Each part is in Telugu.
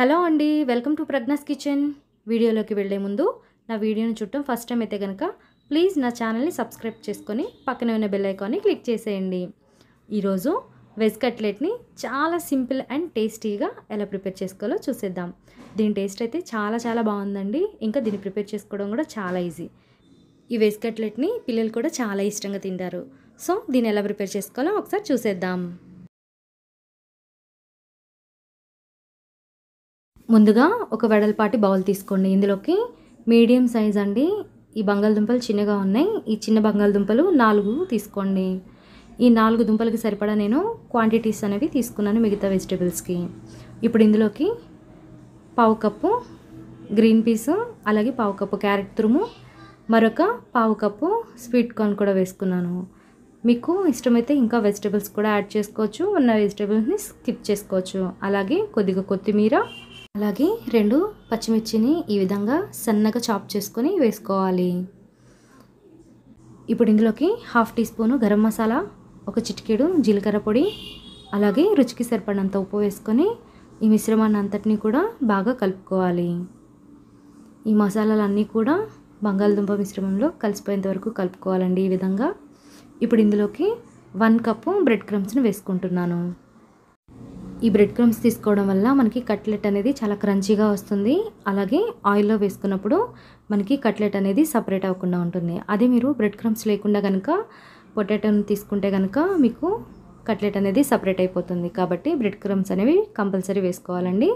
హలో అండి వెల్కమ్ టు ప్రజ్ఞాస్ కిచెన్ వీడియోలోకి వెళ్లే ముందు నా వీడియోని చూడటం ఫస్ట్ టైం అయితే కనుక ప్లీజ్ నా ఛానల్ని సబ్స్క్రైబ్ చేసుకొని పక్కనే ఉన్న బెల్ ఐకాన్ని క్లిక్ చేసేయండి ఈరోజు వెజ్ కట్లెట్ని చాలా సింపుల్ అండ్ టేస్టీగా ఎలా ప్రిపేర్ చేసుకోవాలో చూసేద్దాం దీని టేస్ట్ అయితే చాలా చాలా బాగుందండి ఇంకా దీన్ని ప్రిపేర్ చేసుకోవడం కూడా చాలా ఈజీ ఈ వెజ్ కట్లెట్ని పిల్లలు కూడా చాలా ఇష్టంగా తింటారు సో దీన్ని ఎలా ప్రిపేర్ చేసుకోవాలో ఒకసారి చూసేద్దాం ముందుగా ఒక వెడల్పాటి బౌల్ తీసుకోండి ఇందులోకి మీడియం సైజ్ అండి ఈ బంగాళదుంపలు చిన్నగా ఉన్నాయి ఈ చిన్న బంగాళదుంపలు నాలుగు తీసుకోండి ఈ నాలుగు దుంపలకి సరిపడా నేను క్వాంటిటీస్ అనేవి తీసుకున్నాను మిగతా వెజిటేబుల్స్కి ఇప్పుడు ఇందులోకి పావు కప్పు గ్రీన్ పీసు అలాగే పావు కప్పు క్యారెట్ తురుము మరొక పావు కప్పు స్వీట్ కార్న్ కూడా వేసుకున్నాను మీకు ఇష్టమైతే ఇంకా వెజిటేబుల్స్ కూడా యాడ్ చేసుకోవచ్చు ఉన్న వెజిటేబుల్స్ని స్కిప్ చేసుకోవచ్చు అలాగే కొద్దిగా కొత్తిమీర అలాగే రెండు పచ్చిమిర్చిని ఈ విధంగా సన్నగా చాప్ చేసుకొని వేసుకోవాలి ఇప్పుడు ఇందులోకి half tea spoon garam masala ఒక చిటికేడు జీలకర్ర పొడి అలాగే రుచికి సరిపడినంత ఉప్పు వేసుకొని ఈ మిశ్రమాన్ని అంతటినీ కూడా బాగా కలుపుకోవాలి ఈ మసాలాలన్నీ కూడా బంగాళదుంప మిశ్రమంలో కలిసిపోయేంత వరకు కలుపుకోవాలండి ఈ విధంగా ఇప్పుడు ఇందులోకి వన్ కప్పు బ్రెడ్ క్రమ్స్ని వేసుకుంటున్నాను ఈ బ్రెడ్ క్రమ్స్ తీసుకోవడం వల్ల మనకి కట్లెట్ అనేది చాలా క్రంచీగా వస్తుంది అలాగే ఆయిల్లో వేసుకున్నప్పుడు మనకి కట్లెట్ అనేది సపరేట్ అవ్వకుండా ఉంటుంది అదే మీరు బ్రెడ్ క్రమ్స్ లేకుండా కనుక పొటాటోని తీసుకుంటే కనుక మీకు కట్లెట్ అనేది సపరేట్ అయిపోతుంది కాబట్టి బ్రెడ్ క్రమ్స్ అనేవి కంపల్సరీ వేసుకోవాలండి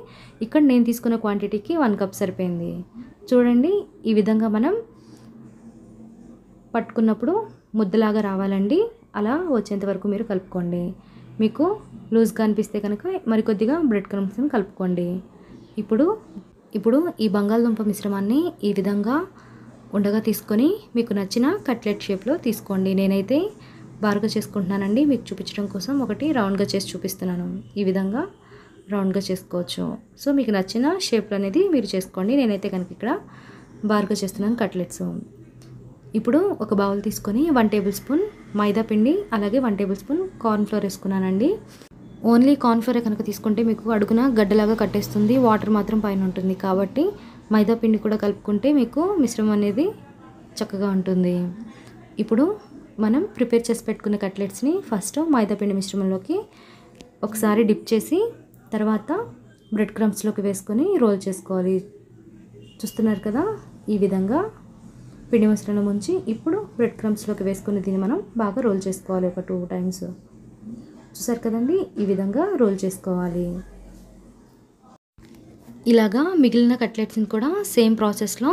ఇక్కడ నేను తీసుకున్న క్వాంటిటీకి వన్ కప్ సరిపోయింది చూడండి ఈ విధంగా మనం పట్టుకున్నప్పుడు ముద్దలాగా రావాలండి అలా వచ్చేంత వరకు మీరు కలుపుకోండి మీకు లూజ్గా అనిపిస్తే కనుక మరికొద్దిగా బ్రెడ్ క్రమ్స్ని కలుపుకోండి ఇప్పుడు ఇప్పుడు ఈ బంగాళదుంప మిశ్రమాన్ని ఈ విధంగా ఉండగా తీసుకొని మీకు నచ్చిన కట్లెట్ షేప్లో తీసుకోండి నేనైతే బారుగా చేసుకుంటున్నానండి మీకు చూపించడం కోసం ఒకటి రౌండ్గా చేసి చూపిస్తున్నాను ఈ విధంగా రౌండ్గా చేసుకోవచ్చు సో మీకు నచ్చిన షేప్లు అనేది మీరు చేసుకోండి నేనైతే కనుక ఇక్కడ బార్గా చేస్తున్నాను కట్లెట్స్ ఇప్పుడు ఒక బౌల్ తీసుకొని వన్ టేబుల్ స్పూన్ మైదా పిండి అలాగే వన్ టేబుల్ స్పూన్ కార్న్ఫ్లోర్ వేసుకున్నానండి ఓన్లీ కార్న్ఫ్లోరే కనుక తీసుకుంటే మీకు అడుగున గడ్డలాగా కట్టేస్తుంది వాటర్ మాత్రం పైన ఉంటుంది కాబట్టి మైదా పిండి కూడా కలుపుకుంటే మీకు మిశ్రమం అనేది చక్కగా ఉంటుంది ఇప్పుడు మనం ప్రిపేర్ చేసి పెట్టుకున్న కట్లెట్స్ని ఫస్ట్ మైదా పిండి మిశ్రమంలోకి ఒకసారి డిప్ చేసి తర్వాత బ్రెడ్ క్రమ్స్లోకి వేసుకొని రోల్ చేసుకోవాలి చూస్తున్నారు కదా ఈ విధంగా పిండి మిశ్రమం ముంచి ఇప్పుడు బ్రెడ్ క్రమ్స్లోకి వేసుకుని దీన్ని మనం బాగా రోల్ చేసుకోవాలి ఒక టూ టైమ్స్ చూసారు కదండి ఈ విధంగా రోల్ చేసుకోవాలి ఇలాగా మిగిలిన కట్లెట్స్ని కూడా సేమ్ ప్రాసెస్లో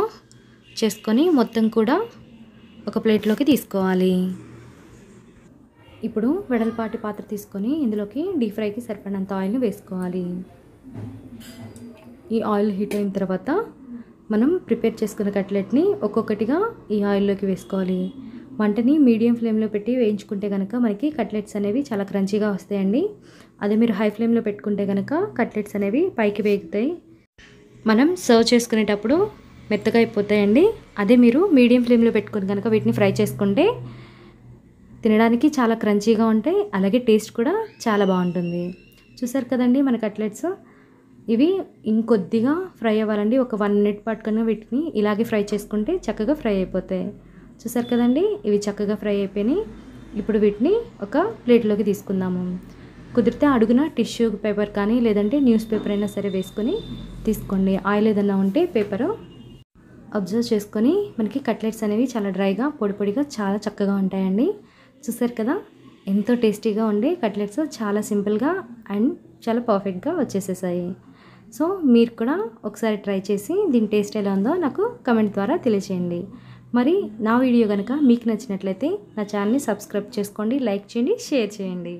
చేసుకొని మొత్తం కూడా ఒక ప్లేట్లోకి తీసుకోవాలి ఇప్పుడు వెడల్పాటి పాత్ర తీసుకొని ఇందులోకి డీప్ ఫ్రైకి సరిపడినంత ఆయిల్ని వేసుకోవాలి ఈ ఆయిల్ హీట్ అయిన తర్వాత మనం ప్రిపేర్ చేసుకున్న కట్లెట్ని ఒక్కొక్కటిగా ఈ ఆయిల్లోకి వేసుకోవాలి వంటని మీడియం ఫ్లేమ్లో పెట్టి వేయించుకుంటే కనుక మనకి కట్లెట్స్ అనేవి చాలా క్రంచీగా వస్తాయండి అదే మీరు హై ఫ్లేమ్లో పెట్టుకుంటే కనుక కట్లెట్స్ అనేవి పైకి వేగుతాయి మనం సర్వ్ చేసుకునేటప్పుడు మెత్తగా అయిపోతాయండి అదే మీరు మీడియం ఫ్లేమ్లో పెట్టుకుని కనుక వీటిని ఫ్రై చేసుకుంటే తినడానికి చాలా క్రంచీగా ఉంటాయి అలాగే టేస్ట్ కూడా చాలా బాగుంటుంది చూసారు కదండి మన కట్లెట్స్ ఇవి ఇంకొద్దిగా ఫ్రై అవ్వాలండి ఒక వన్ మినిట్ కన్నా వీటిని ఇలాగే ఫ్రై చేసుకుంటే చక్కగా ఫ్రై అయిపోతాయి చూసారు కదండి ఇవి చక్కగా ఫ్రై అయిపోయినాయి ఇప్పుడు వీటిని ఒక ప్లేట్లోకి తీసుకుందాము కుదిరితే అడుగున టిష్యూ పేపర్ కానీ లేదంటే న్యూస్ పేపర్ అయినా సరే వేసుకొని తీసుకోండి ఆయిల్ ఏదన్నా ఉంటే పేపరు అబ్జర్వ్ చేసుకొని మనకి కట్లెట్స్ అనేవి చాలా డ్రైగా పొడి పొడిగా చాలా చక్కగా ఉంటాయండి చూసారు కదా ఎంతో టేస్టీగా ఉండే కట్లెట్స్ చాలా సింపుల్గా అండ్ చాలా పర్ఫెక్ట్గా వచ్చేసేసాయి సో మీరు కూడా ఒకసారి ట్రై చేసి దీని టేస్ట్ ఎలా ఉందో నాకు కమెంట్ ద్వారా తెలియచేయండి మరి నా వీడియో కనుక మీకు నచ్చినట్లయితే నా ఛానల్ని సబ్స్క్రైబ్ చేసుకోండి లైక్ చేయండి షేర్ చేయండి